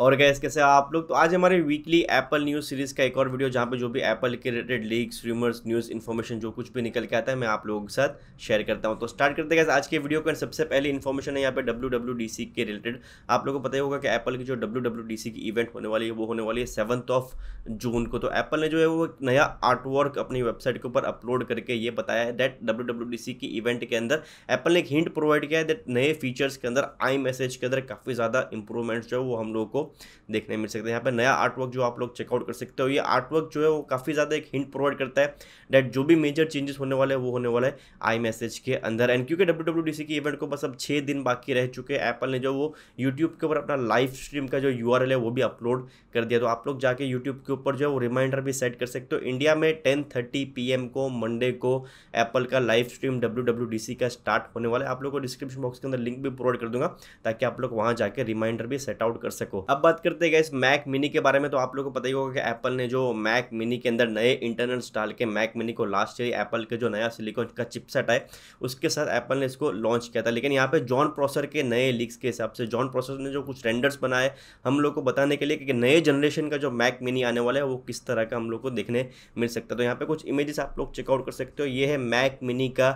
और गैस इसके से आप लोग तो आज हमारे वीकली एप्पल न्यूज़ सीरीज़ का एक और वीडियो जहाँ पे जो भी एप्पल के related leaks rumours news information जो कुछ भी निकल के आता है मैं आप लोगों के साथ शेयर करता हूँ तो स्टार्ट करते हैं आज के वीडियो का सबसे पहले इन्फॉर्मेशन है यहाँ पे डब्ल्यू के रिलेटेड आप लोगों को पता ही होगा कि एप्पल की जो डब्ल्यू की इवेंट होने वाली है वो होने वाली है सेवन्थ ऑफ जून को तो एप्पल ने जो है वो एक नया आर्टवर्क अपनी वेबसाइट के ऊपर अपलोड करके ये बताया है दैट डब्ल्यू की इवेंट के अंदर एप्पल ने एक हिंट प्रोवाइड किया है दैट नए फीचर्स के अंदर आई मैसेज के अंदर काफ़ी ज़्यादा इंप्रूवमेंट्स जो है वो हम लोगों को देखने मिल सकते हैं यहाँ पर नया आर्टवर्क जो आप लोग चेकआउट कर सकते हो ये आर्टवर्क जो है वो काफ़ी ज़्यादा एक हिंट प्रोवाइड करता है डेट जो भी मेजर चेंजेस होने वाले हैं वो होने वाला है आई मैसेज के अंदर एंड क्योंकि डब्ल्यू की इवेंट को बस अब छः दिन बाकी रह चुके हैं एप्पल ने जो वो यूट्यूब के ऊपर अपना लाइव स्ट्रीम का जो यू है वो भी अपलोड कर दिया तो आप लोग जाके यूट्यूब के ऊपर जो है वो रिमाइंडर भी सेट कर सकते हो इंडिया में टेन थर्टी को मंडे को एप्पल का लाइव स्ट्रीम डब्ल्यू का स्टार्ट होने वाला है आप लोग को डिस्क्रिप्शन बॉक्स के अंदर लिंक भी प्रोवाइड कर दूंगा ताकि आप लोग वहाँ जाकर रिमाइंडर भी सेट आउट कर सको अब अब बात करते हैं इस मैक मिनी के बारे में तो आप लोगों को पता ही होगा कि एप्पल ने जो मैक मिनी के अंदर नए इंटरनल्स डाल के मैक मिनी को लास्ट ईयर एप्पल के जो नया सिलिकॉन का चिपसेट है उसके साथ एप्पल ने इसको लॉन्च किया था लेकिन यहाँ पे जॉन प्रोसर के नए लीक्स के हिसाब से जॉन प्रोसर ने जो कुछ रेंडर्स बनाए हम लोग को बताने के लिए कि नए जनरेशन का जो मैक मिनी आने वाला है वो किस तरह का हम लोग को देखने मिल सकता है तो यहाँ पर कुछ इमेजेस आप लोग चेकआउट कर सकते हो ये है मैक मिनी का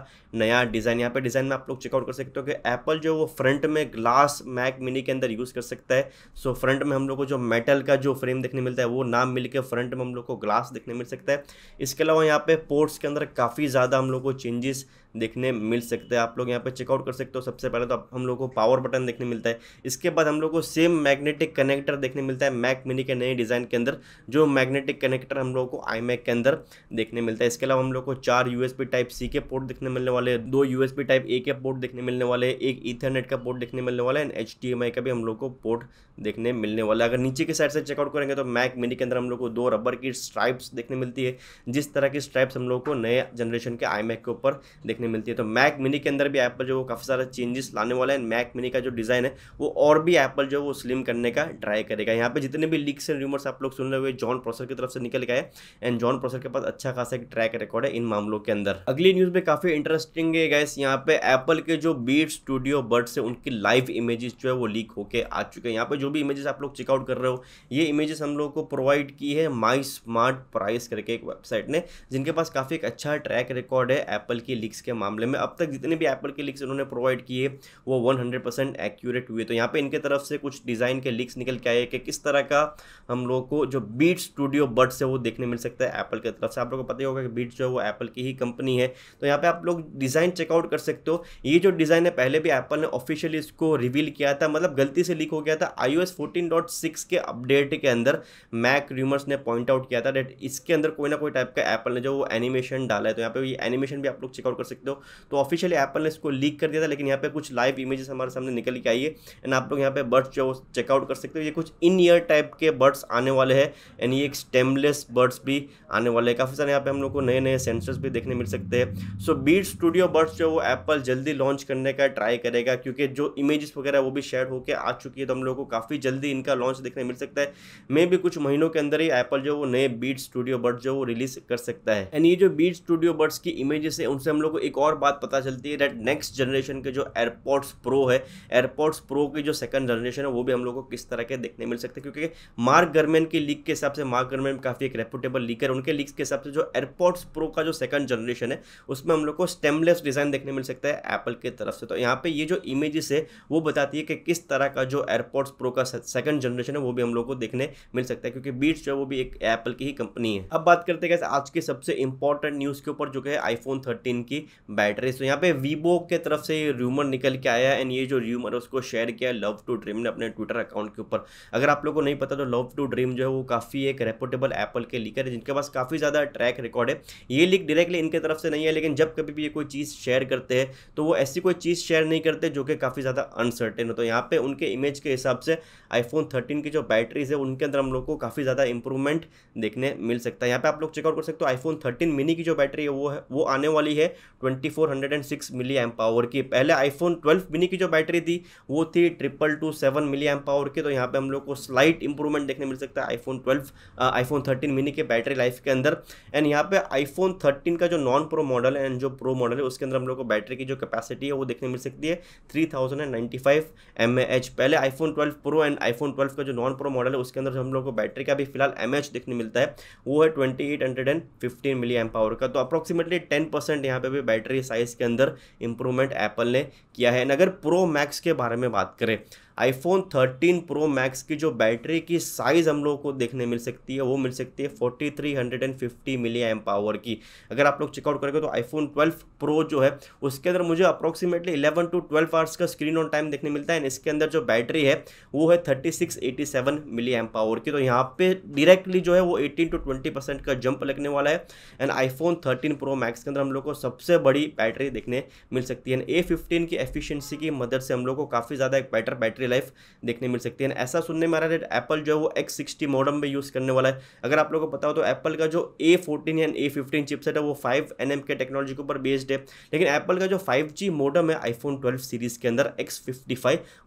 नया डिज़ाइन यहाँ पर डिज़ाइन में आप लोग चेकआउट कर सकते हो कि एप्पल जो वो फ्रंट में ग्लास मैक मिनी के अंदर यूज़ कर सकता है सो फ्रंट में हम लोग को जो मेटल का जो फ्रेम देखने मिलता है वो ना मिल के फ्रंट में हम लोग को ग्लास देखने मिल सकता है इसके अलावा यहाँ पे पोर्ट्स के अंदर काफ़ी ज़्यादा हम लोग को चेंजेस देखने मिल सकते हैं आप लोग यहाँ पे चेकआउट कर सकते हो सबसे पहले तो हम लोग को पावर बटन देखने मिलता है इसके बाद हम लोग को सेम मैग्नेटिक कनेक्टर देखने मिलता है मैक मिनी के नए डिज़ाइन के अंदर जो मैग्नेटिक कनेक्टर हम लोग को आई मैक के अंदर देखने मिलता है इसके अलावा हम लोग को चार यू टाइप सी के पोर्ट देखने मिलने वाले दो यू टाइप ए के पोर्ट देखने मिलने वाले एक ईथरनेट का पोर्ट देखने मिलने वाला है एंड एच का भी हम लोग को पोर्ट देखने मिलने वाला है अगर नीचे के साइड से चेकआउट करेंगे तो मैक मिनी के अंदर हम लोग को दो रबर की स्ट्राइप्स देखने मिलती है जिस तरह की स्ट्राइप्स हम लोग को नए जनरेशन के आई के ऊपर देखने देखने मिलती है तो मैक मिनी के अंदर भी एप्पल जो काफ़ी सारा चेंजेस लाने वाला है मैक मिनी का जो डिज़ाइन है वो और भी एप्पल जो वो स्लिम करने का ट्राई करेगा यहाँ पे जितने भी लीक्स एंड रूमर्स आप लोग सुन रहे हुए जॉन प्रोसर की तरफ से निकल गए एंड जॉन प्रोसर के पास अच्छा खासा एक ट्रैक रिकॉर्ड है इन मामलों के अंदर अगली न्यूज़ में काफ़ी इंटरेस्टिंग है गैस यहाँ पे एप्पल के जो बीट स्टूडियो बर्ड्स है उनकी लाइव इमेजेस जो है वो लीक होकर आ चुके हैं यहाँ पर जो भी इमेजेस आप लोग चेकआउट कर रहे हो ये इमेजेस हम लोग को प्रोवाइड की है माई स्मार्ट प्राइस करके एक वेबसाइट ने जिनके पास काफ़ी एक अच्छा ट्रैक रिकॉर्ड है एप्पल की लीक्स के मामले में अब तक जितने भी एप्पल के लिक्स इन्होंने प्रोवाइड किए वो 100% एक्यूरेट हुए तो यहाँ पे इनके तरफ से कुछ डिज़ाइन के लिक्स निकल के आए कि किस तरह का हम लोगों को जो बीट स्टूडियो बड्स है वो देखने मिल सकता है एप्पल की तरफ से आप लोगों को पता ही होगा कि बीट जो है वो एप्पल की ही कंपनी है तो यहाँ पर आप लोग डिज़ाइन चेकआउट कर सकते हो ये जो डिज़ाइन है पहले भी एप्पल ने ऑफिशियली इसको रिवील किया था मतलब गलती से लीक हो गया था आई ओ के अपडेट के अंदर मैक र्यूमर्स ने पॉइंट आउट किया था डेट इसके अंदर कोई ना कोई टाइप का एप्पल ने जो वो एनिमेशन डाला है तो यहाँ पे ये एनिमेशन भी आप लोग चेकआउट कर सकते सकते हो तो ऑफिशियली एप्पल ने इसको लीक कर दिया था लेकिन यहाँ पे कुछ लाइव इमेजेस हमारे सामने निकल के आई है एंड आप लोग यहाँ पे बर्ड्स जो चेकआउट कर सकते हो ये कुछ इन ईयर टाइप के बर्ड्स आने वाले हैं एंड ये एक स्टेमलेस बर्ड्स भी आने वाले हैं काफ़ी सारे यहाँ पे हम लोग को नए नए सेंसर्स भी देखने मिल सकते हैं सो बीट स्टूडियो बर्ड्स जो वो एप्पल जल्दी लॉन्च करने का ट्राई करेगा क्योंकि जो इमेजेस वगैरह वो भी शेयर होकर आ चुकी है तो हम लोग को काफ़ी जल्दी इनका लॉन्च देखने मिल सकता है मे भी कुछ महीनों के अंदर ही एप्पल जो वो नए बीट स्टूडियो बर्ड्स जो वो रिलीज कर सकता है एंड ये जो बीट स्टूडियो बर्ड्स की इमेजेस है उनसे हम लोग को एक और बात पता चलती है डेट नेक्स्ट जनरेशन के जो एयरपोर्ट्स प्रो है एयरपोर्ट्स प्रो की जो सेकंड जनरेशन है वो भी हम लोग को किस तरह के देखने मिल सकते हैं क्योंकि मार्क गर्मेन के लीक के हिसाब से मार्क गर्मेन काफ़ी एक रेपुटेबल लीकर उनके लीक्स के हिसाब से जो एयरपोर्ट्स प्रो का जो सेकंड जनरेशन है उसमें हम लोग को स्टेमलेस डिज़ाइन देखने मिल सकता है एप्पल की तरफ से तो यहाँ पे ये जो इमेजेस है वो बताती है कि किस तरह का जो एयरपोर्ट्स प्रो का सेकंड जनरेशन है वो भी हम लोग को देखने मिल सकता है क्योंकि बीट्स जो है वो भी एक एप्पल की ही कंपनी है अब बात करते हैं आज की सबसे इंपॉर्टेंट न्यूज़ के ऊपर जो है आईफोन थर्टीन की बैटरी तो यहाँ पे वीवो के तरफ से र्यूमर निकल के आया एंड ये जो र्यूमर उसको शेयर किया लव टू ड्रीम ने अपने ट्विटर अकाउंट के ऊपर अगर आप लोग को नहीं पता तो लव टू ड्रीम जो है वो काफ़ी एक रेपोटेबल एप्पल के लीकर है जिनके पास काफ़ी ज़्यादा ट्रैक रिकॉर्ड है ये लीक डायरेक्टली इनके तरफ से नहीं है लेकिन जब कभी भी ये कोई चीज़ शेयर करते हैं तो वो ऐसी कोई चीज़ शेयर नहीं करते जो कि काफ़ी ज़्यादा अनसर्टेन हो तो यहाँ पे उनके इमेज के हिसाब से आईफोन थर्टीन की जो बैटरीज है उनके अंदर हम लोग को काफ़ी ज़्यादा इंप्रूवमेंट देखने मिल सकता है यहाँ पे आप लोग चेकआउट कर सकते हो आईफोन थर्टीन मिनी की जो बैटरी है वो है वो आने वाली है 2406 मिली एम पावर की पहले आईफोन 12 मिनी की जो बैटरी थी वो थी triple two seven milli M power की तो यहाँ पे हम लोग को स्लाइट इंप्रूवमेंट देखने मिल सकता है आईफोन 12 आईफोन 13 मिनी के बैटरी लाइफ के अंदर एंड यहाँ पे आईफोन 13 का जो नॉन प्रो मॉडल एंड जो प्रो मॉडल है उसके अंदर हम लोग को बैटरी की जो कैपेसिटी है वो देखने मिल सकती है three thousand and ninety five M H पहले iPhone twelve pro and iPhone twelve का जो नॉन प्रो मॉडल है उसके अंदर हम लोग को बैटरी का भी फिलहाल एम एच देखने मिलता है वो है twenty eight hundred and fifteen milli M power का तो अप्रोक्सीमेटली टेन परसेंट यहाँ पे भी बैटरी साइज़ के अंदर इम्प्रूवमेंट एप्पल ने किया है अगर प्रो मैक्स के बारे में बात करें आईफोन 13 प्रो मैक्स की जो बैटरी की साइज़ हम लोग को देखने मिल सकती है वो मिल सकती है 4350 मिली एम पावर की अगर आप लोग चेकआउट करेंगे तो आईफोन 12 प्रो जो है उसके अंदर मुझे अप्रॉक्सीमेटली 11 टू 12 आवर्स का स्क्रीन ऑन टाइम देखने मिलता है एंड इसके अंदर जो बैटरी है वो है 3687 मिली एम पावर की तो यहाँ पे डायरेक्टली जो है वो एटीन टू ट्वेंटी परसेंट का जंप लगने वाला है and iPhone thirteen pro max के अंदर हम लोग को सबसे बड़ी बैटरी देखने मिल सकती है एंड ए की एफिशियंसी की मदद से हम लोग को काफ़ी ज़्यादा एक बैटर बैटरी बैटरी लाइफ देखने मिल सकती है ऐसा सुनने में आ रहा है एप्पल जो है वो एक्स सिक्सटी मॉडम में यूज़ करने वाला है अगर आप लोगों को पता हो तो एप्पल का जो A fourteen and A fifteen chipset है वो फाइव एन के टेक्नोलॉजी के ऊपर बेस्ड है लेकिन एप्पल का जो फाइव जी मॉडम है आईफोन ट्वेल्व सीरीज़ के अंदर एक्स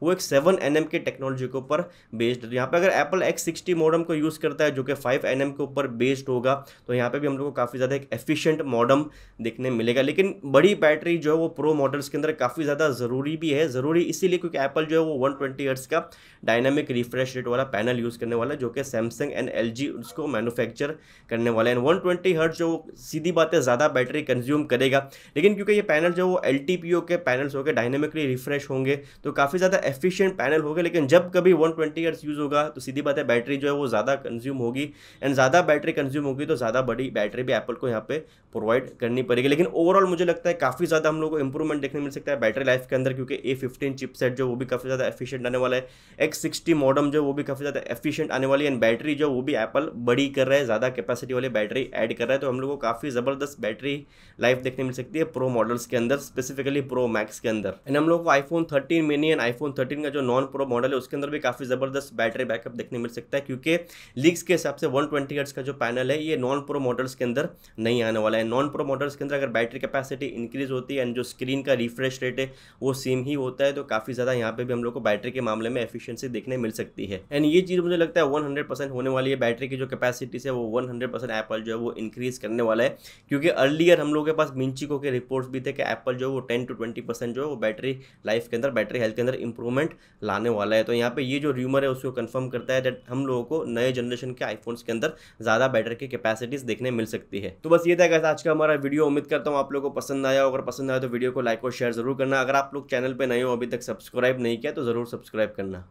वो एक सेवन एन के टेक्नोलॉजी के ऊपर बेस्ड है तो यहाँ पर अगर एप्पल एक्स सिक्सटी मॉडम को यूज़ करता है जो कि फाइव एन के ऊपर बेस्ड होगा तो यहाँ पर भी हम लोग को काफ़ी ज़्यादा एक एफिशियंट मॉडम देखने मिलेगा लेकिन बड़ी बैटरी जो है वो प्रो मॉडल्स के अंदर काफ़ी ज़्यादा ज़रूरी भी है ज़रूरी इसीलिए क्योंकि एप्पल जो है वो वन ट्वेंटी ईयर्स का डायनामिक रिफ्रेश रेट वाला पैनल यूज़ करने वाला है जो कि सैमसंग एंड एल उसको मैनुफैक्चर करने वाला है एंड वन ट्वेंटी जो सीधी बात है ज़्यादा बैटरी कंज्यूम करेगा लेकिन क्योंकि ये पैनल जो वो एल के पैनल्स हो गए डायनामिकली रिफ्रेश होंगे तो काफ़ी ज़्यादा एफिशियंट पैनल होगा लेकिन जब कभी वन ट्वेंटी ईयर्स यूज़ होगा तो सीधी बात है बैटरी जो है वो ज़्यादा कंज्यूम होगी एंड ज़्यादा बैटरी कंज्यूम होगी तो ज़्यादा बड़ी बैटरी भी एप्पल को यहाँ पे प्रोवाइड करनी पड़ेगी लेकिन ओवरऑल मुझे लगता है काफ़ी ज़्यादा हम लोग को इंप्रूवमेंट देखने मिल सकता है बैटरी लाइफ के अंदर क्योंकि ए फिफ्टीन चिपसेट जो वो भी काफ़ी ज़्यादा एफिशियंट एफिशिएंट आने वाला है एक्स सिक्सटी मॉडम जो वो भी काफ़ी ज़्यादा एफिशिएंट आने वाली है एंड बैटरी जो वो भी एप्पल बड़ी कर रहा है ज़्यादा कैपेसिटी वाली बैटरी ऐड कर रहा है तो हम लोग को काफ़ी ज़बरदस्त बैटरी लाइफ देखने मिल सकती है प्रो मॉडल्स के अंदर स्पेसिफिकली प्रो मैक्स के अंदर एंड हम लोग को iPhone thirteen mini and iPhone thirteen का जो नॉन प्रो मॉडल है उसके अंदर भी काफ़ी ज़बरदस्त बैटरी बैकअप देखने मिल सकता है क्योंकि लीक्स के हिसाब से वन ट्वेंटी का जो पैनल है ये नॉन प्रो मॉडल्स के अंदर नहीं आने वाला है नॉन प्रो मॉडल्स के अंदर अगर बैटरी कैपेसिटी इंक्रीज होती है एंड जो स्क्रीन का रिफ्रेश रेट है वो सेम ही होता है तो काफ़ी ज़्यादा यहाँ पे भी हम लोग को बैटरी बैटरी के मामले में एफिशिएंसी देखने मिल सकती है एंड ये चीज़ मुझे लगता है 100% परसेंट होने वाली है बैटरी की जो कैपेसिटी है वो 100% परसेंट एप्पल जो है वो इंक्रीज़ करने वाला है क्योंकि अर्लियर हम लोगों के पास मिंचिको के रिपोर्ट्स भी थे कि एप्पल जो है वो टेन टू ट्वेंटी जो है वो बैटरी लाइफ के अंदर बैटरी हेल्थ के अंदर इंप्रूवमेंट लाने वाला है तो यहाँ पर ये जो र्यूमर है उसको कन्फर्म करता है दैट हम लोगों को नए जनरेशन के आईफोन्स के अंदर ज़्यादा बैटरी की कैपेसिटीज़ देखने मिल सकती है तो बस ये था आज का हमारा वीडियो उम्मीद करता हूँ आप लोगों को पसंद आया अगर पसंद आया तो वीडियो को लाइक और शेयर जरूर करना अगर आप लोग चैनल पर नए हो अभी तक सब्सक्राइब नहीं किया तो जरूर सब्सक्राइब करना